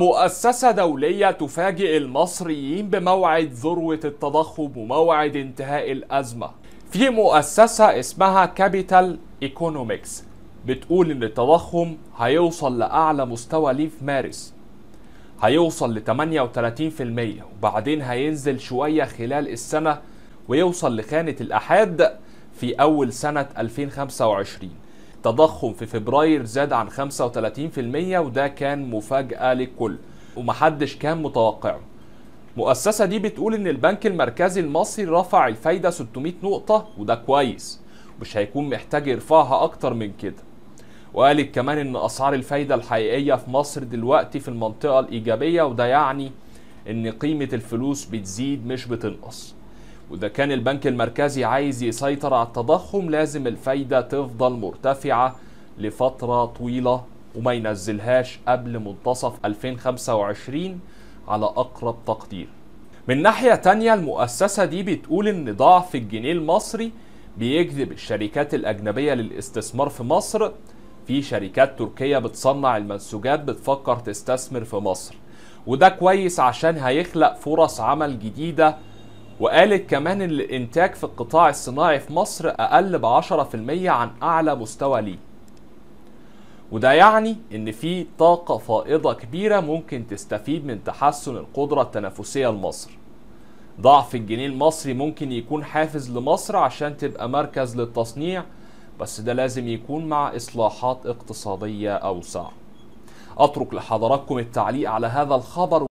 مؤسسة دولية تفاجئ المصريين بموعد ذروة التضخم وموعد انتهاء الأزمة في مؤسسة اسمها كابيتال ايكونوميكس بتقول ان التضخم هيوصل لأعلى مستوى ليه في مارس هيوصل ل 38% وبعدين هينزل شوية خلال السنة ويوصل لخانة الأحاد في أول سنة 2025 التضخم في فبراير زاد عن 35% وده كان مفاجأة للكل ومحدش كان متوقعه المؤسسة دي بتقول إن البنك المركزي المصري رفع الفايدة 600 نقطة وده كويس مش هيكون محتاج يرفعها أكتر من كده وقالت كمان إن أسعار الفايدة الحقيقية في مصر دلوقتي في المنطقة الإيجابية وده يعني إن قيمة الفلوس بتزيد مش بتنقص وإذا كان البنك المركزي عايز يسيطر على التضخم لازم الفايدة تفضل مرتفعة لفترة طويلة وما ينزلهاش قبل منتصف 2025 على أقرب تقدير من ناحية تانية المؤسسة دي بتقول إن ضعف الجنيه المصري بيجذب الشركات الأجنبية للاستثمار في مصر في شركات تركية بتصنع المنسوجات بتفكر تستثمر في مصر وده كويس عشان هيخلق فرص عمل جديدة وقالت كمان ان الانتاج في القطاع الصناعي في مصر اقل ب 10% عن اعلى مستوى ليه وده يعني ان في طاقة فائضة كبيرة ممكن تستفيد من تحسن القدرة التنافسية لمصر ضعف الجنيه المصري ممكن يكون حافز لمصر عشان تبقى مركز للتصنيع بس ده لازم يكون مع إصلاحات اقتصادية أوسع أترك لحضراتكم التعليق على هذا الخبر